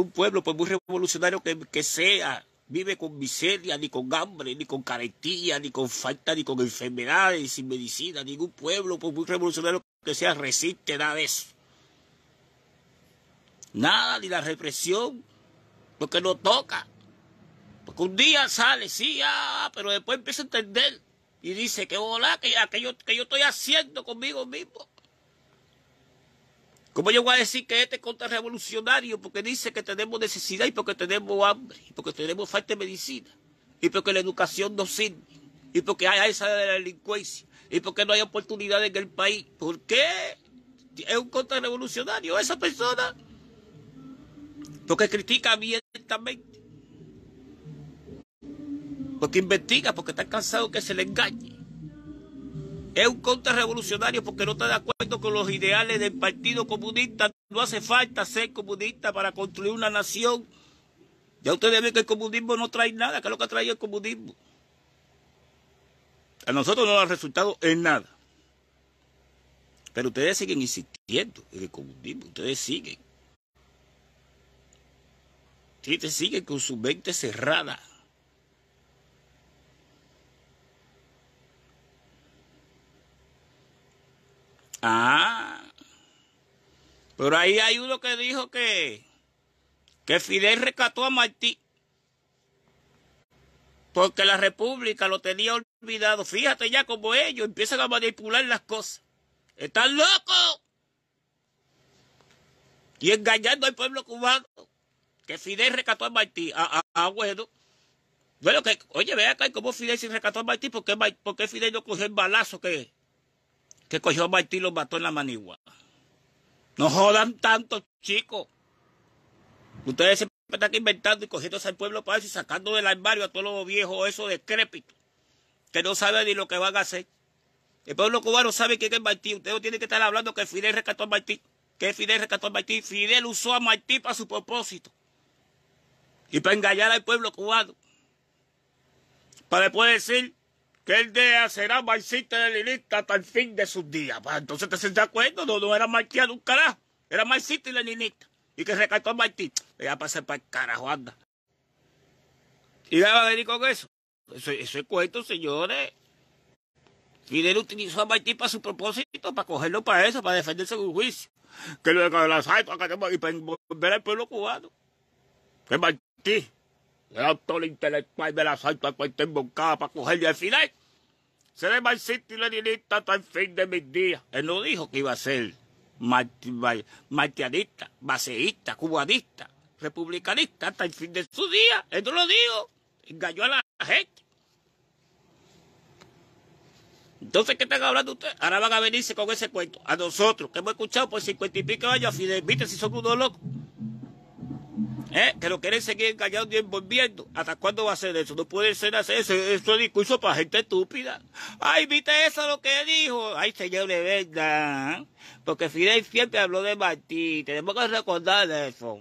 un pueblo, por pues, muy revolucionario que, sea, vive con miseria, ni con hambre, ni con carestía, ni con falta, ni con enfermedades, sin medicina. Ningún pueblo, por pues, muy revolucionario que sea, resiste nada de eso. Nada, ni la represión, porque no toca. Porque un día sale, sí, ah, pero después empieza a entender y dice, que hola, que que yo estoy haciendo conmigo mismo. ¿Cómo yo voy a decir que este es contrarrevolucionario? Porque dice que tenemos necesidad y porque tenemos hambre, y porque tenemos falta de medicina, y porque la educación no sirve, y porque hay esa delincuencia, y porque no hay oportunidad en el país. ¿Por qué es un contrarrevolucionario esa persona? Porque critica abiertamente. Porque investiga, porque está cansado que se le engañe. Es un contrarrevolucionario porque no está de acuerdo con los ideales del Partido Comunista. No hace falta ser comunista para construir una nación. Ya ustedes ven que el comunismo no trae nada, ¿Qué es lo que ha traído el comunismo. A nosotros no nos ha resultado en nada. Pero ustedes siguen insistiendo en el comunismo, ustedes siguen. Ustedes siguen con su mente cerrada. Ah. Pero ahí hay uno que dijo que, que Fidel rescató a Martí. Porque la República lo tenía olvidado. Fíjate ya como ellos empiezan a manipular las cosas. Están locos. Y engañando al pueblo cubano. Que Fidel rescató a Martí. a ah, ah, ah, bueno. Bueno, que, oye, ve acá, ¿cómo Fidel se rescató a Martí? porque Fidel no cogió el balazo que, que cogió a Martí y lo mató en la manigua. No jodan tanto, chicos. Ustedes siempre están inventando y cogiendo al pueblo para eso y sacando del armario a todos los viejos esos decrépitos que no saben ni lo que van a hacer. El pueblo cubano sabe que es Martí. Ustedes no tienen que estar hablando que Fidel rescató a Martí. Que Fidel rescató a Martí. Fidel usó a Martí para su propósito. Y para engañar al pueblo cubano. Para después decir que el de será marxista y leninista hasta el fin de sus días. Pues, entonces te sientes de acuerdo, no, no era marxista un carajo, era marxista y leninista. Y que recató a Martí. le iba a pasar para el carajo, anda. Y le va a venir con eso. Eso, es cuento, señores. y él utilizó a Martí para su propósito, para cogerlo para eso, para defenderse en un juicio. Que lo de la y para volver al pueblo cubano. Que Martí el autor intelectual la asalto a en emboscada para cogerle al final. Seré marxista y leninista hasta el fin de mis días. Él no dijo que iba a ser martianista, baseísta, cubanista, republicanista hasta el fin de su día. Él no lo dijo. Engañó a la gente. Entonces, ¿qué están hablando ustedes? Ahora van a venirse con ese cuento. A nosotros, que hemos escuchado por cincuenta y pico años, a Fidel, viste si son unos locos. ¿Eh? Que lo quieren seguir engañando y envolviendo. ¿Hasta cuándo va a ser eso? No puede ser hacer eso. Eso es discurso para gente estúpida. Ay, ¿viste eso lo que dijo? Ay, señores, de verdad. Porque Fidel siempre habló de Martí. Tenemos que recordar eso.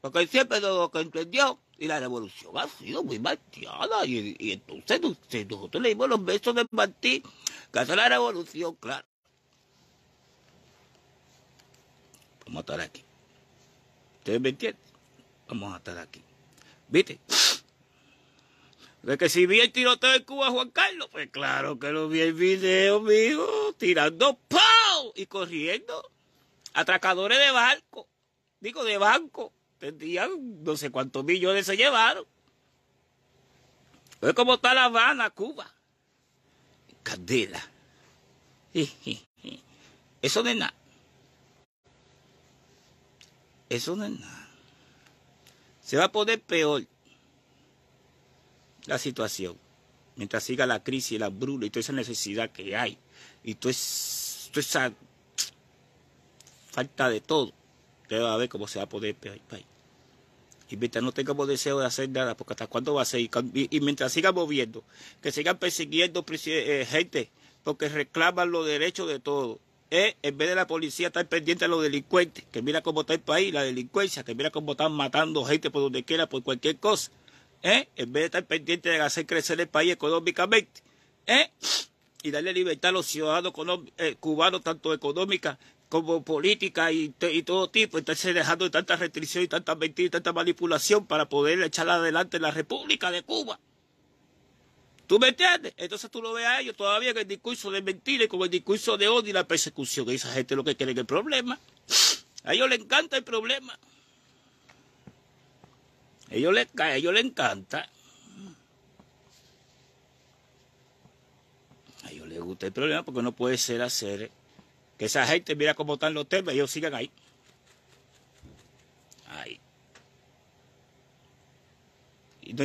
Porque él siempre lo que entendió. Y la revolución ha sido muy martiana. Y, entonces nosotros leímos los besos de Martí. Que hace la revolución, claro. Vamos a estar aquí. ¿Ustedes me entienden? Vamos a estar aquí. ¿Viste? De que si vi el tiroteo de Cuba, Juan Carlos, pues claro que lo vi el video, mijo, tirando ¡pau! y corriendo. Atracadores de barco, digo de banco, tendrían no sé cuántos millones se llevaron. Ve cómo está La Habana, Cuba. Candela. Eso no es nada. Eso no es nada. Se va a poder peor la situación mientras siga la crisis, la brula y toda esa necesidad que hay y toda, es, esa falta de todo. Usted va a ver cómo se va a poder peor el Y mientras no tengamos deseo de hacer nada, porque hasta cuándo va a seguir, y, mientras siga moviendo, que sigan persiguiendo eh, gente, porque reclaman los derechos de todos en vez de la policía estar pendiente a los delincuentes, que mira cómo está el país, la delincuencia, que mira cómo están matando gente por donde quiera, por cualquier cosa, ¿eh? en vez de estar pendiente de hacer crecer el país económicamente, ¿eh? y darle libertad a los ciudadanos eh, cubanos, tanto económica como política y, todo tipo, entonces dejando de tanta restricción y tantas mentira y tanta manipulación para poder echar adelante la República de Cuba. ¿Tú me entiendes? Entonces tú lo ves a ellos todavía que el discurso de mentiras, como el discurso de odio y la persecución. Esa gente lo que quiere el problema. A ellos les encanta el problema. A ellos les, a encanta. A ellos les gusta el problema porque no puede ser hacer que esa gente, mira cómo están los temas, y ellos sigan ahí. y no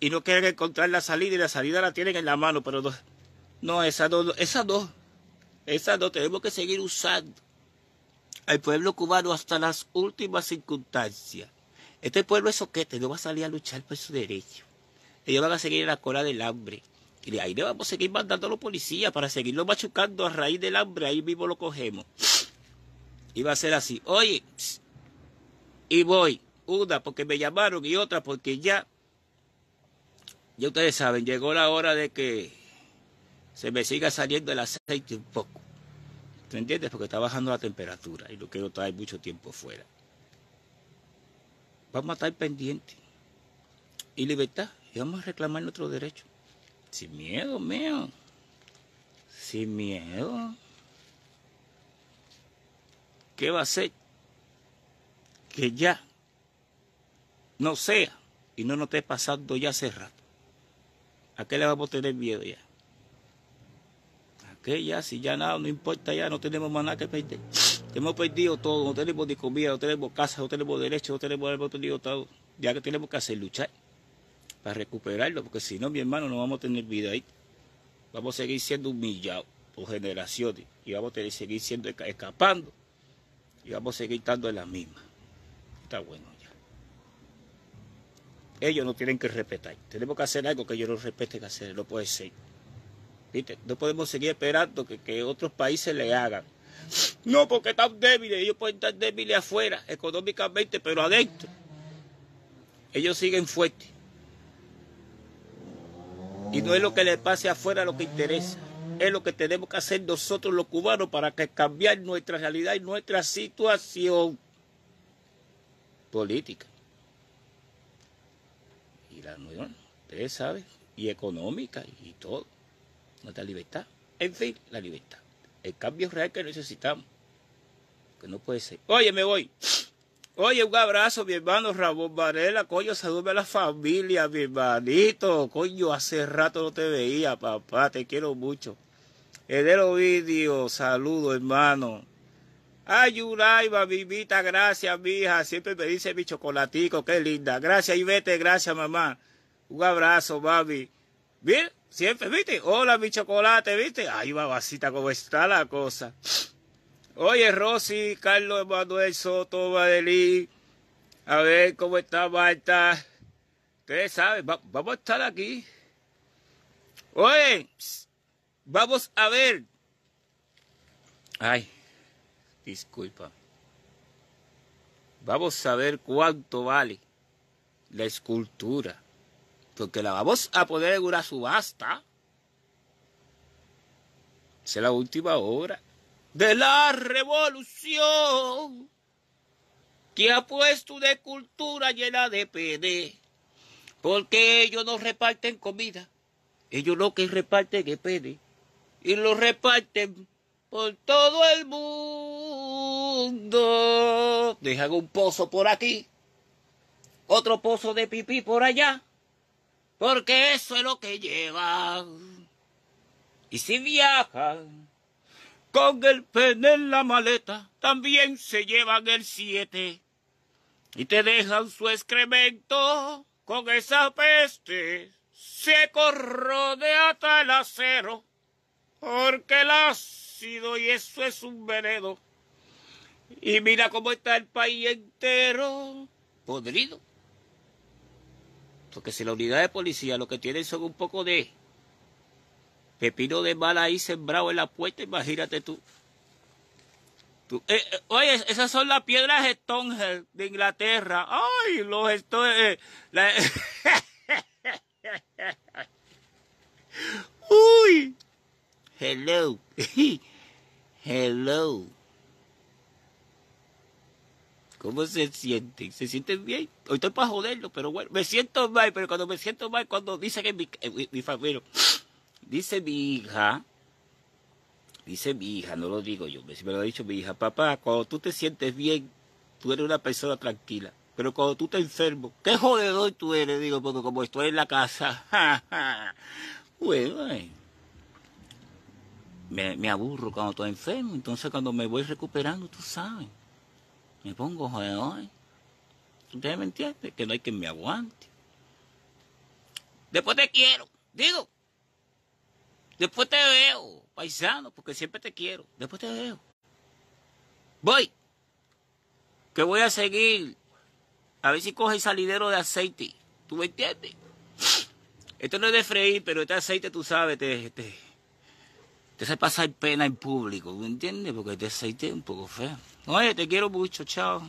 y no quieren encontrar la salida y la salida la tienen en la mano, pero no, no esas dos esas dos esas dos tenemos que seguir usando al pueblo cubano hasta las últimas circunstancias. Este pueblo es soquete, no va a salir a luchar por su derecho. Ellos van a seguir en la cola del hambre. Y ahí le vamos a seguir mandando a los policías para seguirlo machucando a raíz del hambre. Ahí mismo lo cogemos. Y va a ser así. Oye, y voy. Una porque me llamaron y otra porque ya ya ustedes saben, llegó la hora de que se me siga saliendo el aceite un poco. ¿Te entiendes? Porque está bajando la temperatura y lo quiero traer mucho tiempo fuera. Vamos a estar pendientes. Y libertad, y vamos a reclamar nuestro derecho. Sin miedo, mío. Sin miedo. ¿Qué va a ser? Que ya no sea y no nos esté pasando ya hace rato. ¿A qué le vamos a tener miedo ya? ¿A qué ya? Si ya nada, no importa ya, no tenemos más nada que perder. Hemos perdido todo, no tenemos ni comida, no tenemos casa, no tenemos derechos, no tenemos, hemos perdido todo. Ya que tenemos que hacer luchar para recuperarlo, porque si no, mi hermano, no vamos a tener vida ahí. Vamos a seguir siendo humillados por generaciones y vamos a seguir siendo escapando y vamos a seguir estando en la misma. Está bueno ellos no tienen que respetar. Tenemos que hacer algo que ellos no respeten hacer, no puede ser. No podemos seguir esperando que, otros países le hagan. No, porque están débiles, ellos pueden estar débiles afuera, económicamente, pero adentro. Ellos siguen fuertes. Y no es lo que le pase afuera lo que interesa. Es lo que tenemos que hacer nosotros los cubanos para que cambiar nuestra realidad y nuestra situación política la unión, ustedes saben, y económica y todo, nuestra libertad, en fin, la libertad, el cambio real que necesitamos, que no puede ser. Oye, me voy. Oye, un abrazo, mi hermano Ramón Varela, coño, saludme a la familia, mi hermanito, coño, hace rato no te veía, papá, te quiero mucho. los Vídeo, saludo, hermano. Ay, Yuraiba, mamita, gracias, mija. Siempre me dice mi chocolatico, qué linda. Gracias, vete, gracias, mamá. Un abrazo, mami. Bien, siempre, ¿viste? Hola, mi chocolate, ¿viste? Ay, babacita, cómo está la cosa. Oye, Rosy, Carlos Emanuel Soto, Madeline. A ver, ¿cómo está Marta? Ustedes saben, vamos a estar aquí. Oye, vamos a ver. Ay. Disculpa. Vamos a ver cuánto vale la escultura. Porque la vamos a poner en una subasta. Esa es la última obra de la revolución que ha puesto una escultura llena de pene. Porque ellos no reparten comida. Ellos lo que reparten es pene. Y lo reparten por todo el mundo. Dejan un pozo por aquí, otro pozo de pipí por allá, porque eso es lo que llevan. Y si viajan con el pen en la maleta, también se llevan el siete y te dejan su excremento con esa peste. Se corrode hasta el acero, porque las y eso es un veneno. Y mira cómo está el país entero podrido. Porque si la unidad de policía lo que tienen son un poco de pepino de mal ahí sembrado en la puerta, imagínate tú. tú eh, eh, oye, esas son las piedras Stonehenge de Inglaterra. Ay, los estoy eh, Uy. Hello. Hello. ¿Cómo se sienten? ¿Se sienten bien? Hoy estoy para joderlo, pero bueno, me siento mal, pero cuando me siento mal, cuando dice que mi, eh, mi, mi familia, dice mi hija, dice mi hija, no lo digo yo, me, lo ha dicho mi hija, papá, cuando tú te sientes bien, tú eres una persona tranquila, pero cuando tú te enfermo, qué jodedor tú eres, digo, porque como estoy en la casa, jaja. bueno, me, aburro cuando estoy enfermo, entonces cuando me voy recuperando, tú sabes, me pongo hoy ¿Ustedes me entienden? Que no hay quien me aguante. Después te quiero, digo. Después te veo, paisano, porque siempre te quiero. Después te veo. Voy. Que voy a seguir. A ver si coge el salidero de aceite. ¿Tú me entiendes? Esto no es de freír, pero este aceite, tú sabes, te, te hace pasar pena en público, ¿me entiendes? Porque te aceite un poco feo. Oye, te quiero mucho, chao.